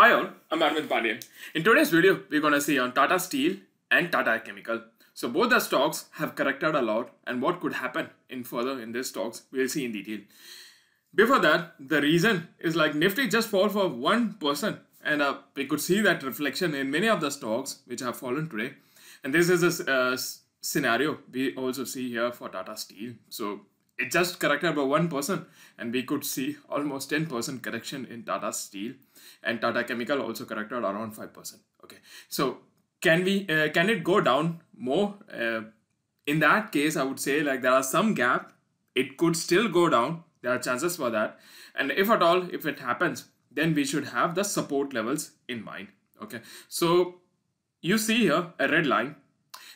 Hi all, I'm Arvind Pandyan. In today's video, we're gonna see on Tata Steel and Tata Chemical. So both the stocks have corrected a lot and what could happen in further in these stocks, we'll see in detail. Before that, the reason is like Nifty just fall for 1% and uh, we could see that reflection in many of the stocks which have fallen today. And this is a uh, scenario we also see here for Tata Steel. So it just corrected by 1% and we could see almost 10% correction in Tata Steel and Tata Chemical also corrected around 5%. Okay, so can we uh, can it go down more? Uh, in that case, I would say like there are some gap. It could still go down. There are chances for that. And if at all, if it happens, then we should have the support levels in mind. Okay, so you see here a red line.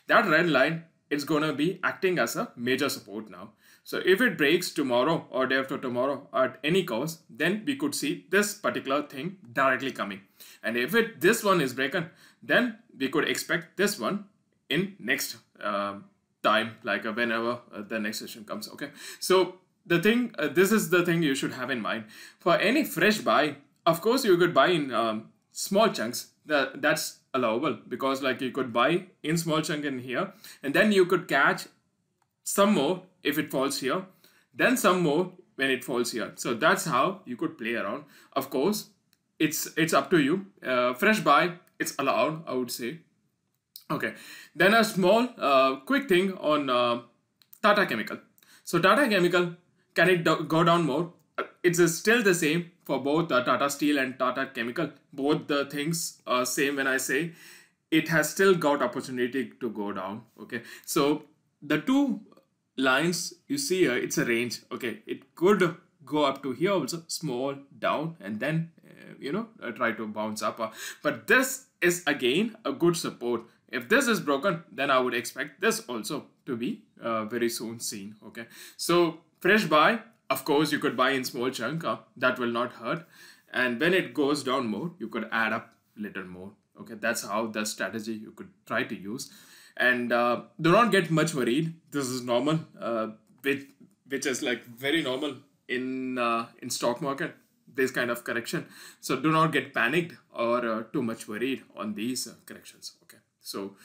That red line is going to be acting as a major support now. So if it breaks tomorrow or day after tomorrow at any cost, then we could see this particular thing directly coming. And if it this one is broken, then we could expect this one in next uh, time, like uh, whenever uh, the next session comes. Okay. So the thing, uh, this is the thing you should have in mind. For any fresh buy, of course you could buy in um, small chunks. That, that's allowable because like you could buy in small chunk in here and then you could catch some more if it falls here, then some more when it falls here. So that's how you could play around. Of course, it's it's up to you. Uh, fresh buy, it's allowed, I would say. Okay, then a small uh, quick thing on uh, Tata Chemical. So Tata Chemical, can it do go down more? Uh, it's still the same for both Tata Steel and Tata Chemical. Both the things are same when I say it has still got opportunity to go down. Okay, so the two lines you see here it's a range okay it could go up to here also small down and then uh, you know uh, try to bounce up uh, but this is again a good support if this is broken then i would expect this also to be uh, very soon seen okay so fresh buy of course you could buy in small chunk uh, that will not hurt and when it goes down more you could add up little more okay that's how the strategy you could try to use and uh, do not get much worried. This is normal, uh, which which is like very normal in uh, in stock market. This kind of correction. So do not get panicked or uh, too much worried on these uh, corrections. Okay, so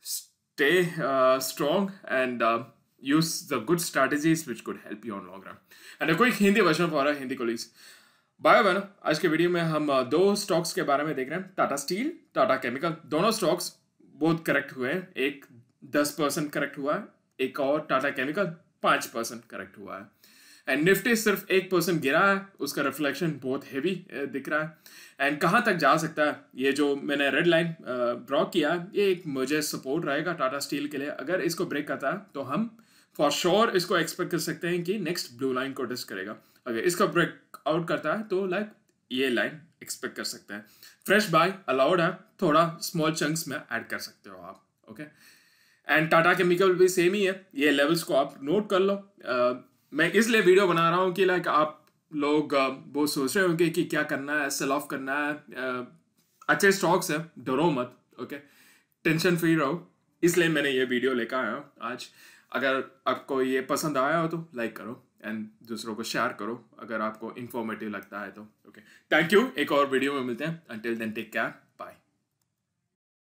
stay uh, strong and. use the good strategies which could help you on long run and a quick hindi version for our hindi colleagues Bye, everyone. आज के video में हम दो stocks के बारे में देख रहे हैं टाटा स्टील बोथ करेक्ट हुए एक दस परसेंट करेक्ट हुआ है एक और टाटा केमिकल पांच परसेंट करेक्ट हुआ है एंड निफ्टी सिर्फ एक परसेंट गिरा है उसका रिफ्लेक्शन बहुत हेवी दिख रहा है एंड कहाँ तक जा सकता है ये जो मैंने रेड लाइन ड्रॉ किया ये एक मुझे सपोर्ट रहेगा टाटा स्टील के लिए अगर इसको ब्रेक करता है तो हम फॉर श्योर sure इसको एक्सपेक्ट कर सकते हैं कि नेक्स्ट ब्लू लाइन को टेस्ट करेगा अगर इसका ब्रेक आउट करता है तो लाइक ये लाइन एक्सपेक्ट कर सकते हैं फ्रेश बाय अलाउड है थोड़ा स्मॉल चंक्स में ऐड कर सकते हो आप ओके एंड टाटा केमिकल भी सेम ही है ये लेवल्स को आप नोट कर लो uh, मैं इसलिए वीडियो बना रहा हूँ कि लाइक आप लोग वो सोच रहे होंगे कि क्या करना है सेल ऑफ करना है uh, अच्छे स्टॉक्स है डरो मत ओके टेंशन फ्री रहो इसलिए मैंने ये वीडियो लेकर आया हूँ आज अगर आपको ये पसंद आया हो तो लाइक करो एंड दूसरों को शेयर करो अगर आपको इन्फॉर्मेटिव लगता है तो ओके थैंक यू एक और वीडियो में मिलते हैं अंटिल देन टेक केयर